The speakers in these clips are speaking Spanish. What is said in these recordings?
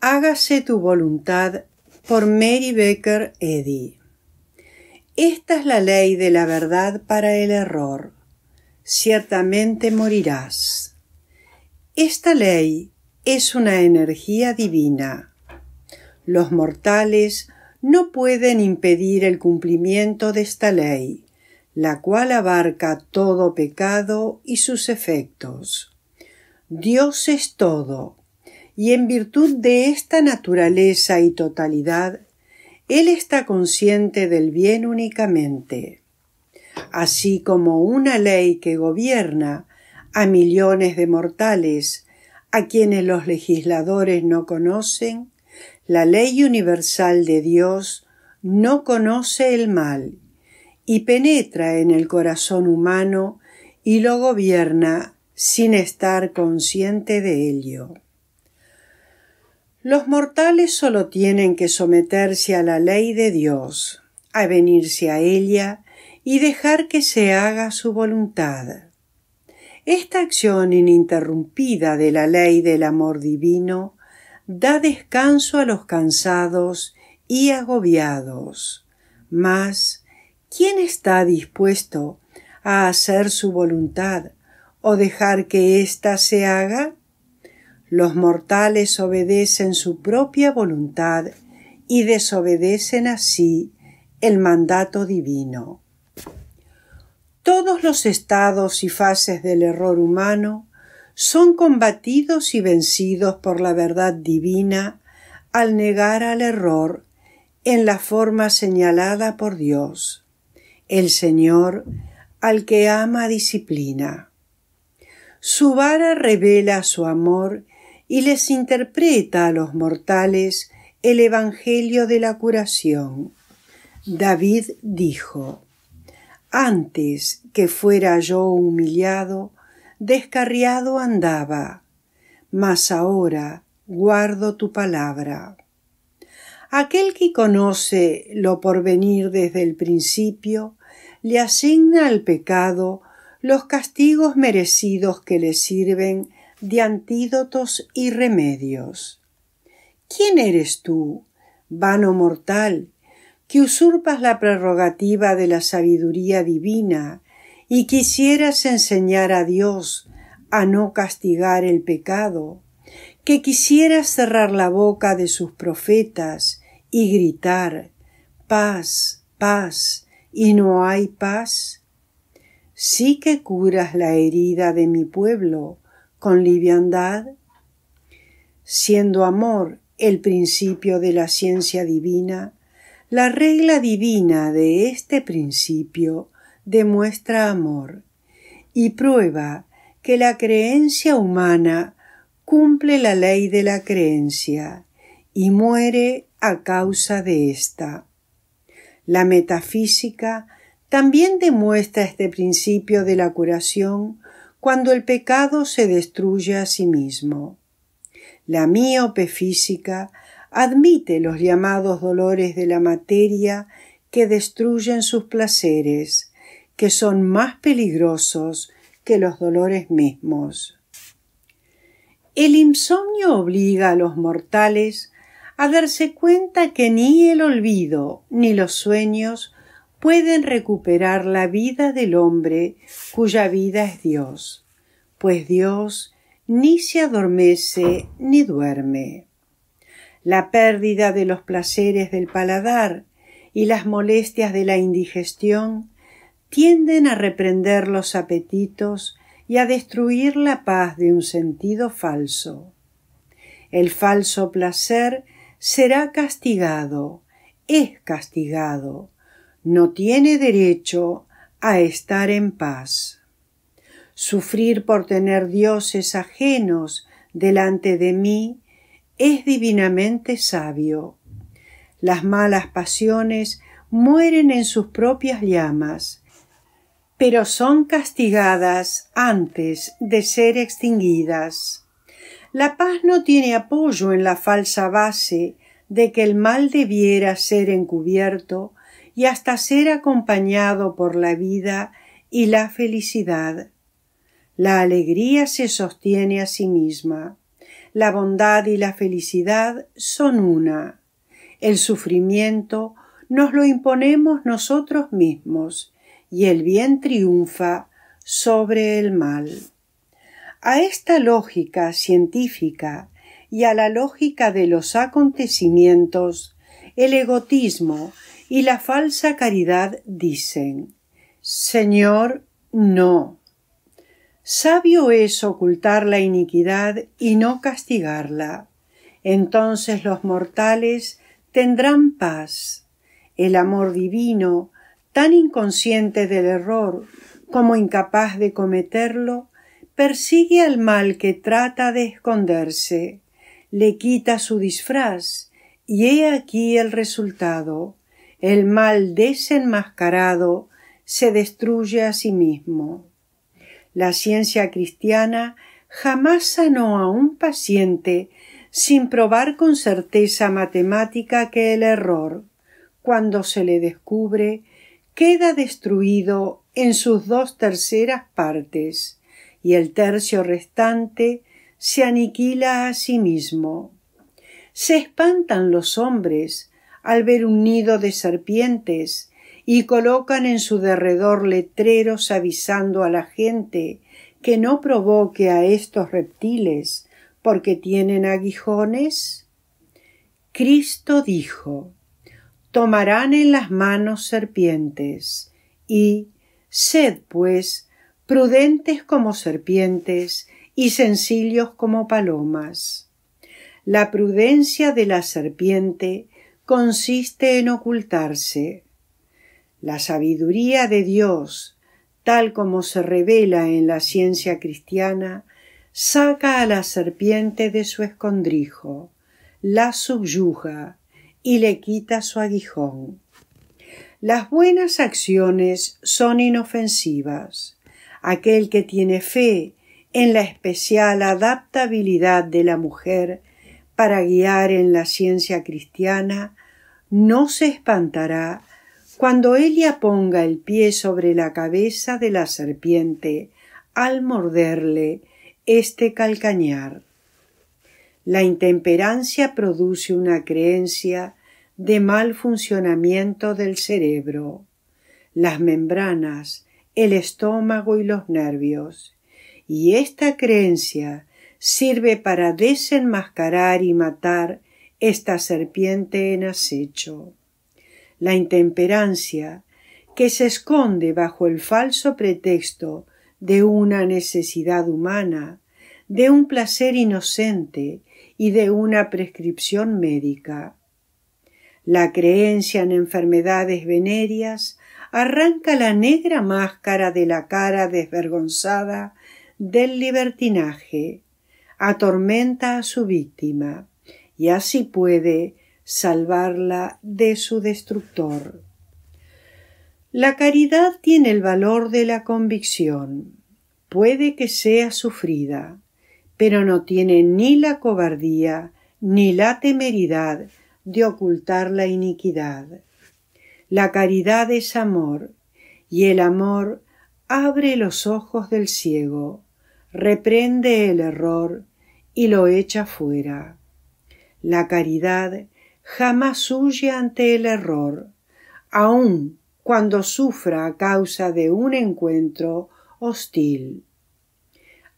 Hágase tu voluntad por Mary Becker Eddy. Esta es la ley de la verdad para el error. Ciertamente morirás. Esta ley es una energía divina. Los mortales no pueden impedir el cumplimiento de esta ley, la cual abarca todo pecado y sus efectos. Dios es todo, y en virtud de esta naturaleza y totalidad, él está consciente del bien únicamente, así como una ley que gobierna a millones de mortales, a quienes los legisladores no conocen, la ley universal de Dios no conoce el mal y penetra en el corazón humano y lo gobierna sin estar consciente de ello. Los mortales solo tienen que someterse a la ley de Dios, a venirse a ella y dejar que se haga su voluntad. Esta acción ininterrumpida de la ley del amor divino da descanso a los cansados y agobiados. Mas, ¿quién está dispuesto a hacer su voluntad o dejar que ésta se haga? Los mortales obedecen su propia voluntad y desobedecen así el mandato divino. Todos los estados y fases del error humano son combatidos y vencidos por la verdad divina al negar al error en la forma señalada por Dios, el Señor al que ama disciplina. Su vara revela su amor y les interpreta a los mortales el Evangelio de la curación. David dijo, Antes que fuera yo humillado, descarriado andaba, mas ahora guardo tu palabra. Aquel que conoce lo porvenir desde el principio, le asigna al pecado los castigos merecidos que le sirven de antídotos y remedios. ¿Quién eres tú, vano mortal, que usurpas la prerrogativa de la sabiduría divina y quisieras enseñar a Dios a no castigar el pecado, que quisieras cerrar la boca de sus profetas y gritar paz, paz, y no hay paz? Sí que curas la herida de mi pueblo, con liviandad, siendo amor el principio de la ciencia divina, la regla divina de este principio demuestra amor y prueba que la creencia humana cumple la ley de la creencia y muere a causa de ésta. La metafísica también demuestra este principio de la curación cuando el pecado se destruye a sí mismo. La miope física admite los llamados dolores de la materia que destruyen sus placeres, que son más peligrosos que los dolores mismos. El insomnio obliga a los mortales a darse cuenta que ni el olvido ni los sueños pueden recuperar la vida del hombre cuya vida es Dios, pues Dios ni se adormece ni duerme. La pérdida de los placeres del paladar y las molestias de la indigestión tienden a reprender los apetitos y a destruir la paz de un sentido falso. El falso placer será castigado, es castigado, no tiene derecho a estar en paz. Sufrir por tener dioses ajenos delante de mí es divinamente sabio. Las malas pasiones mueren en sus propias llamas, pero son castigadas antes de ser extinguidas. La paz no tiene apoyo en la falsa base de que el mal debiera ser encubierto y hasta ser acompañado por la vida y la felicidad. La alegría se sostiene a sí misma. La bondad y la felicidad son una. El sufrimiento nos lo imponemos nosotros mismos y el bien triunfa sobre el mal. A esta lógica científica y a la lógica de los acontecimientos, el egotismo y la falsa caridad dicen Señor, no. Sabio es ocultar la iniquidad y no castigarla. Entonces los mortales tendrán paz. El amor divino, tan inconsciente del error como incapaz de cometerlo, persigue al mal que trata de esconderse, le quita su disfraz, y he aquí el resultado el mal desenmascarado se destruye a sí mismo. La ciencia cristiana jamás sanó a un paciente sin probar con certeza matemática que el error, cuando se le descubre, queda destruido en sus dos terceras partes y el tercio restante se aniquila a sí mismo. Se espantan los hombres al ver un nido de serpientes, y colocan en su derredor letreros avisando a la gente que no provoque a estos reptiles, porque tienen aguijones? Cristo dijo, tomarán en las manos serpientes, y sed, pues, prudentes como serpientes y sencillos como palomas. La prudencia de la serpiente consiste en ocultarse. La sabiduría de Dios, tal como se revela en la ciencia cristiana, saca a la serpiente de su escondrijo, la subyuga y le quita su aguijón. Las buenas acciones son inofensivas. Aquel que tiene fe en la especial adaptabilidad de la mujer para guiar en la ciencia cristiana no se espantará cuando ella ponga el pie sobre la cabeza de la serpiente al morderle este calcañar. La intemperancia produce una creencia de mal funcionamiento del cerebro, las membranas, el estómago y los nervios, y esta creencia sirve para desenmascarar y matar esta serpiente en acecho. La intemperancia, que se esconde bajo el falso pretexto de una necesidad humana, de un placer inocente y de una prescripción médica. La creencia en enfermedades venéreas arranca la negra máscara de la cara desvergonzada del libertinaje, atormenta a su víctima y así puede salvarla de su destructor. La caridad tiene el valor de la convicción. Puede que sea sufrida, pero no tiene ni la cobardía ni la temeridad de ocultar la iniquidad. La caridad es amor, y el amor abre los ojos del ciego, reprende el error y lo echa fuera. La caridad jamás huye ante el error, aun cuando sufra a causa de un encuentro hostil.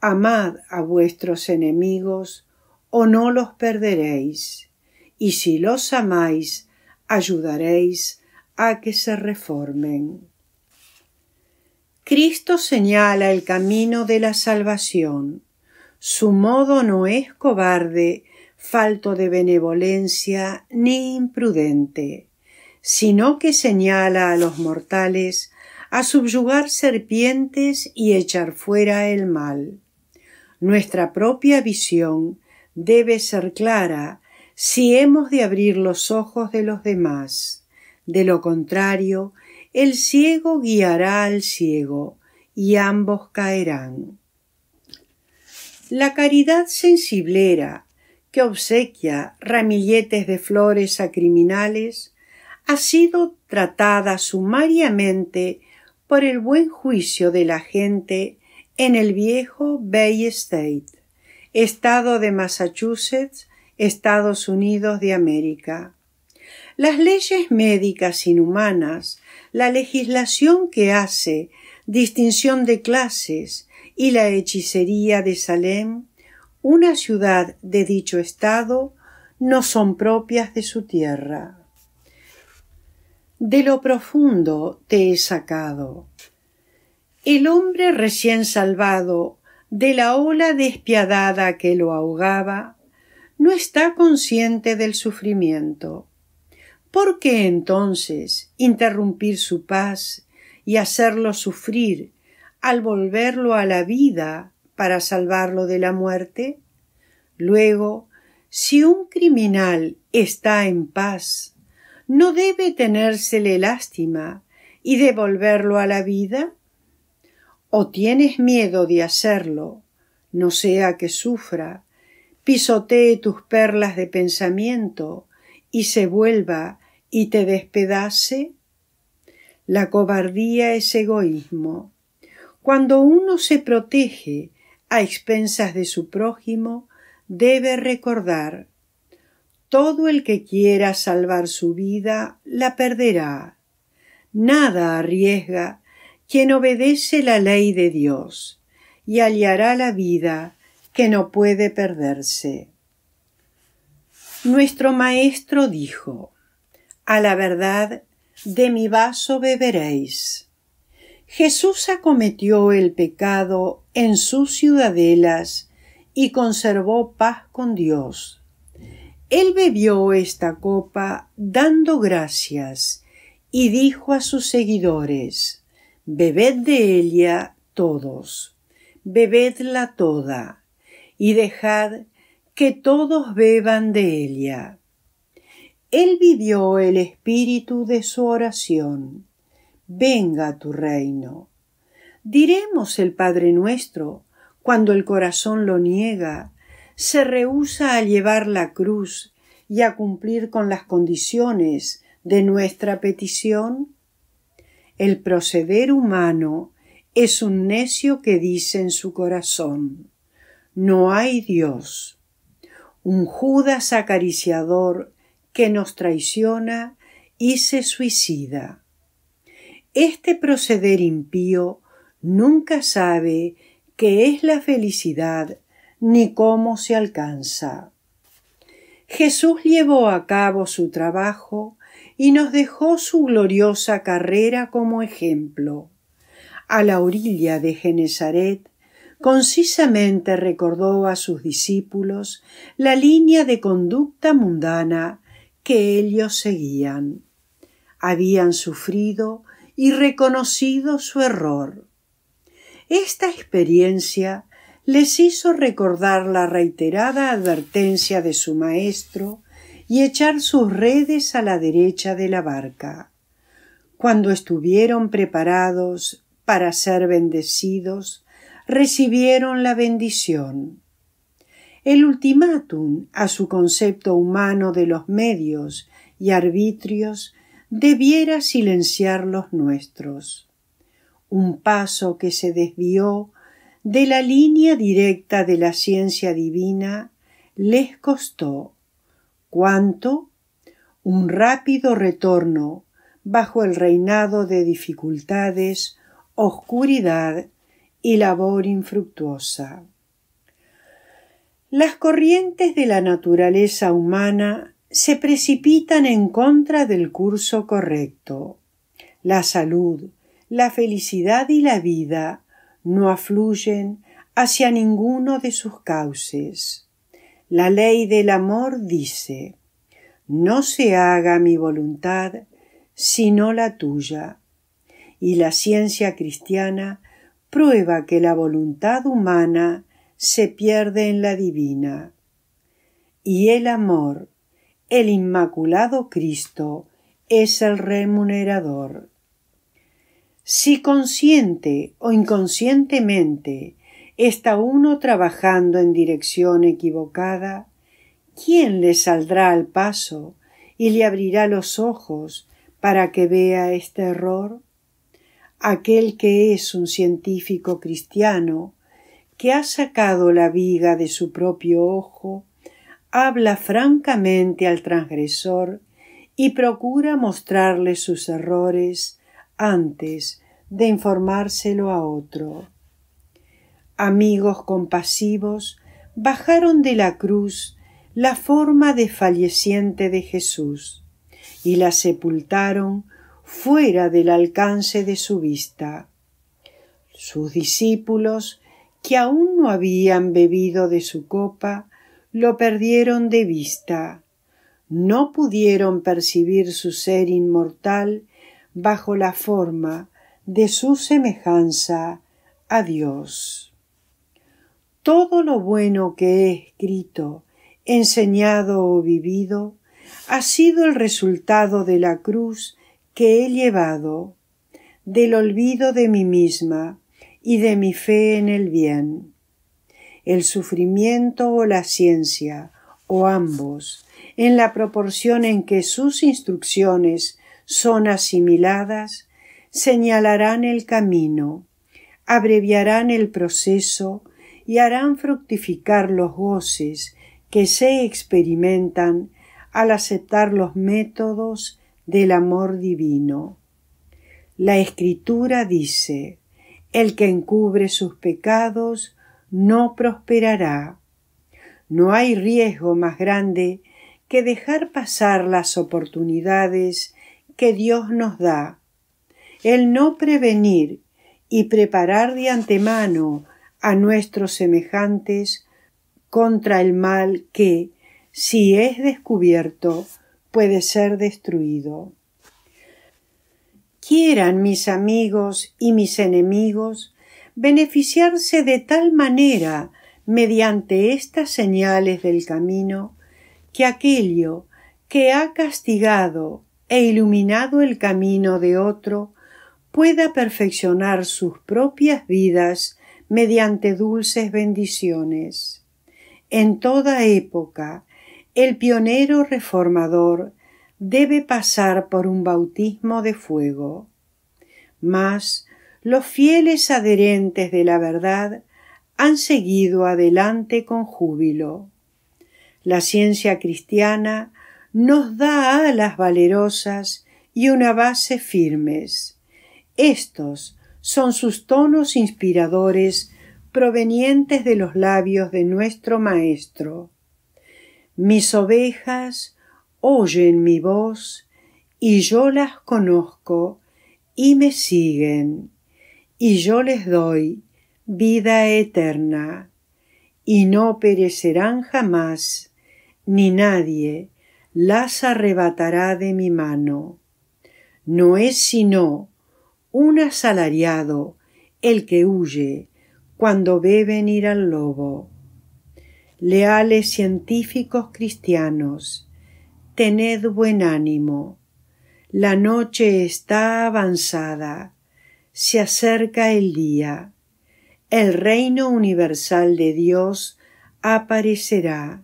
Amad a vuestros enemigos o no los perderéis, y si los amáis, ayudaréis a que se reformen. Cristo señala el camino de la salvación. Su modo no es cobarde, falto de benevolencia ni imprudente, sino que señala a los mortales a subyugar serpientes y echar fuera el mal. Nuestra propia visión debe ser clara si hemos de abrir los ojos de los demás. De lo contrario, el ciego guiará al ciego y ambos caerán. La caridad sensiblera que obsequia ramilletes de flores a criminales, ha sido tratada sumariamente por el buen juicio de la gente en el viejo Bay State, estado de Massachusetts, Estados Unidos de América. Las leyes médicas inhumanas, la legislación que hace distinción de clases y la hechicería de Salem una ciudad de dicho estado no son propias de su tierra. De lo profundo te he sacado. El hombre recién salvado de la ola despiadada que lo ahogaba no está consciente del sufrimiento. ¿Por qué entonces interrumpir su paz y hacerlo sufrir al volverlo a la vida para salvarlo de la muerte? Luego, si un criminal está en paz, ¿no debe tenérsele lástima y devolverlo a la vida? ¿O tienes miedo de hacerlo, no sea que sufra, pisotee tus perlas de pensamiento y se vuelva y te despedace? La cobardía es egoísmo. Cuando uno se protege a expensas de su prójimo, debe recordar todo el que quiera salvar su vida la perderá. Nada arriesga quien obedece la ley de Dios y hallará la vida que no puede perderse. Nuestro Maestro dijo, A la verdad de mi vaso beberéis. Jesús acometió el pecado en sus ciudadelas y conservó paz con Dios. Él bebió esta copa dando gracias y dijo a sus seguidores Bebed de ella todos, bebedla toda, y dejad que todos beban de ella. Él vivió el espíritu de su oración. Venga tu reino Diremos el Padre nuestro cuando el corazón lo niega, se rehúsa a llevar la cruz y a cumplir con las condiciones de nuestra petición? El proceder humano es un necio que dice en su corazón No hay Dios. Un Judas acariciador que nos traiciona y se suicida. Este proceder impío nunca sabe qué es la felicidad ni cómo se alcanza. Jesús llevó a cabo su trabajo y nos dejó su gloriosa carrera como ejemplo. A la orilla de Genezaret concisamente recordó a sus discípulos la línea de conducta mundana que ellos seguían. Habían sufrido y reconocido su error. Esta experiencia les hizo recordar la reiterada advertencia de su maestro y echar sus redes a la derecha de la barca. Cuando estuvieron preparados para ser bendecidos, recibieron la bendición. El ultimátum a su concepto humano de los medios y arbitrios debiera silenciar los nuestros un paso que se desvió de la línea directa de la ciencia divina les costó cuánto un rápido retorno bajo el reinado de dificultades, oscuridad y labor infructuosa. Las corrientes de la naturaleza humana se precipitan en contra del curso correcto. La salud, la felicidad y la vida no afluyen hacia ninguno de sus cauces. La ley del amor dice No se haga mi voluntad sino la tuya. Y la ciencia cristiana prueba que la voluntad humana se pierde en la divina. Y el amor, el Inmaculado Cristo, es el remunerador. Si consciente o inconscientemente está uno trabajando en dirección equivocada, ¿quién le saldrá al paso y le abrirá los ojos para que vea este error? Aquel que es un científico cristiano, que ha sacado la viga de su propio ojo, habla francamente al transgresor y procura mostrarle sus errores antes de informárselo a otro. Amigos compasivos bajaron de la cruz la forma desfalleciente de Jesús y la sepultaron fuera del alcance de su vista. Sus discípulos, que aún no habían bebido de su copa, lo perdieron de vista. No pudieron percibir su ser inmortal bajo la forma de su semejanza a Dios. Todo lo bueno que he escrito, enseñado o vivido, ha sido el resultado de la cruz que he llevado, del olvido de mí misma y de mi fe en el bien. El sufrimiento o la ciencia, o ambos, en la proporción en que sus instrucciones son asimiladas, señalarán el camino, abreviarán el proceso y harán fructificar los goces que se experimentan al aceptar los métodos del amor divino. La escritura dice El que encubre sus pecados no prosperará. No hay riesgo más grande que dejar pasar las oportunidades que Dios nos da. El no prevenir y preparar de antemano a nuestros semejantes contra el mal que, si es descubierto, puede ser destruido. Quieran mis amigos y mis enemigos beneficiarse de tal manera mediante estas señales del camino que aquello que ha castigado e iluminado el camino de otro, pueda perfeccionar sus propias vidas mediante dulces bendiciones. En toda época, el pionero reformador debe pasar por un bautismo de fuego. Mas los fieles adherentes de la verdad han seguido adelante con júbilo. La ciencia cristiana nos da alas valerosas y una base firmes. Estos son sus tonos inspiradores provenientes de los labios de nuestro Maestro. Mis ovejas oyen mi voz y yo las conozco y me siguen y yo les doy vida eterna y no perecerán jamás ni nadie las arrebatará de mi mano. No es sino un asalariado el que huye cuando ve venir al lobo. Leales científicos cristianos, tened buen ánimo. La noche está avanzada, se acerca el día. El reino universal de Dios aparecerá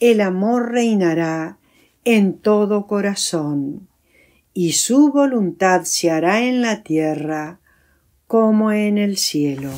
el amor reinará en todo corazón, y su voluntad se hará en la tierra como en el cielo.